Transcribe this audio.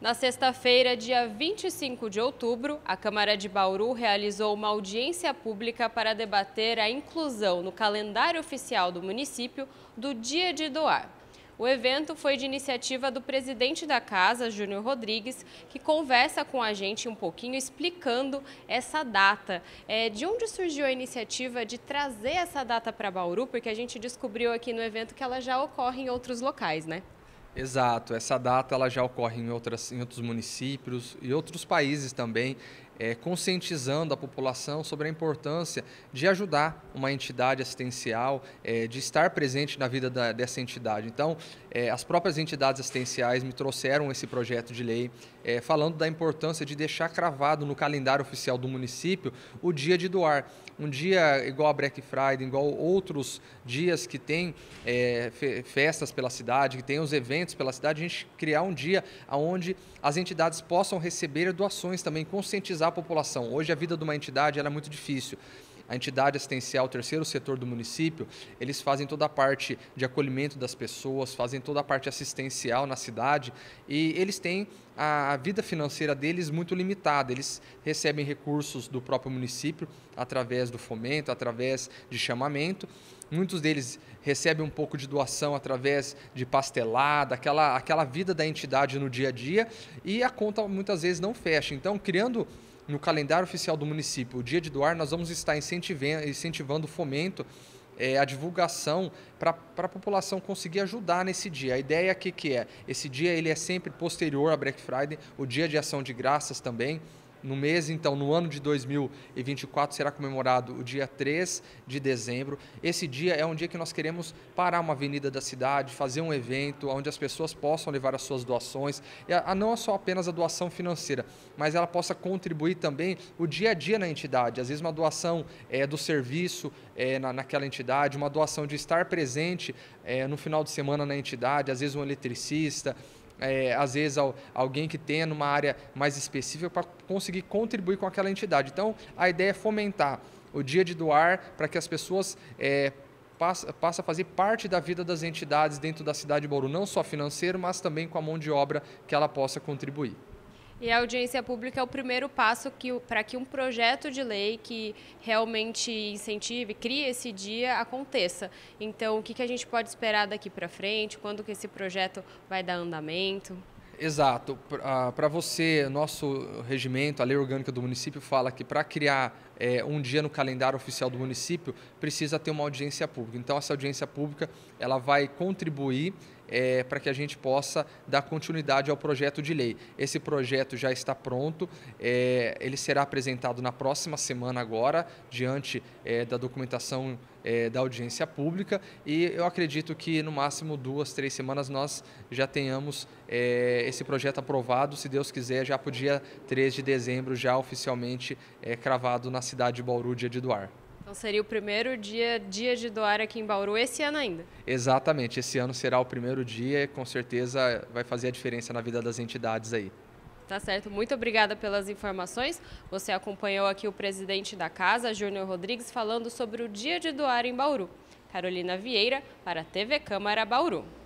Na sexta-feira, dia 25 de outubro, a Câmara de Bauru realizou uma audiência pública para debater a inclusão no calendário oficial do município do Dia de Doar. O evento foi de iniciativa do presidente da casa, Júnior Rodrigues, que conversa com a gente um pouquinho explicando essa data. É, de onde surgiu a iniciativa de trazer essa data para Bauru? Porque a gente descobriu aqui no evento que ela já ocorre em outros locais, né? Exato, essa data ela já ocorre em, outras, em outros municípios e outros países também é, conscientizando a população sobre a importância de ajudar uma entidade assistencial, é, de estar presente na vida da, dessa entidade. Então, é, as próprias entidades assistenciais me trouxeram esse projeto de lei é, falando da importância de deixar cravado no calendário oficial do município o dia de doar. Um dia igual a Black Friday, igual outros dias que tem é, festas pela cidade, que tem os eventos pela cidade, a gente criar um dia onde as entidades possam receber doações também, conscientizar a população. Hoje a vida de uma entidade é muito difícil a entidade assistencial, o terceiro setor do município, eles fazem toda a parte de acolhimento das pessoas, fazem toda a parte assistencial na cidade e eles têm a vida financeira deles muito limitada. Eles recebem recursos do próprio município através do fomento, através de chamamento. Muitos deles recebem um pouco de doação através de pastelada, aquela, aquela vida da entidade no dia a dia e a conta muitas vezes não fecha. Então, criando no calendário oficial do município, o Dia de Doar, nós vamos estar incentivando o fomento, é, a divulgação para a população conseguir ajudar nesse dia. A ideia que que é, esse dia ele é sempre posterior a Black Friday, o dia de ação de graças também, no mês, então, no ano de 2024, será comemorado o dia 3 de dezembro. Esse dia é um dia que nós queremos parar uma avenida da cidade, fazer um evento onde as pessoas possam levar as suas doações, e a, a não só apenas a doação financeira, mas ela possa contribuir também o dia a dia na entidade. Às vezes, uma doação é, do serviço é, na, naquela entidade, uma doação de estar presente é, no final de semana na entidade, às vezes, um eletricista é, às vezes, ao, alguém que tenha numa área mais específica para conseguir contribuir com aquela entidade. Então, a ideia é fomentar o dia de doar para que as pessoas é, passa, a fazer parte da vida das entidades dentro da cidade de Bauru, não só financeiro, mas também com a mão de obra que ela possa contribuir. E a audiência pública é o primeiro passo para que um projeto de lei que realmente incentive, crie esse dia, aconteça. Então, o que, que a gente pode esperar daqui para frente? Quando que esse projeto vai dar andamento? Exato. Para ah, você, nosso regimento, a lei orgânica do município fala que para criar é, um dia no calendário oficial do município, precisa ter uma audiência pública. Então, essa audiência pública ela vai contribuir é, para que a gente possa dar continuidade ao projeto de lei. Esse projeto já está pronto, é, ele será apresentado na próxima semana agora, diante é, da documentação é, da audiência pública, e eu acredito que no máximo duas, três semanas nós já tenhamos é, esse projeto aprovado, se Deus quiser, já para o dia 3 de dezembro, já oficialmente é, cravado na cidade de Bauru, Dia de Doar. Então seria o primeiro dia, dia de doar aqui em Bauru esse ano ainda? Exatamente, esse ano será o primeiro dia e com certeza vai fazer a diferença na vida das entidades aí. Tá certo, muito obrigada pelas informações. Você acompanhou aqui o presidente da casa, Júnior Rodrigues, falando sobre o dia de doar em Bauru. Carolina Vieira, para a TV Câmara Bauru.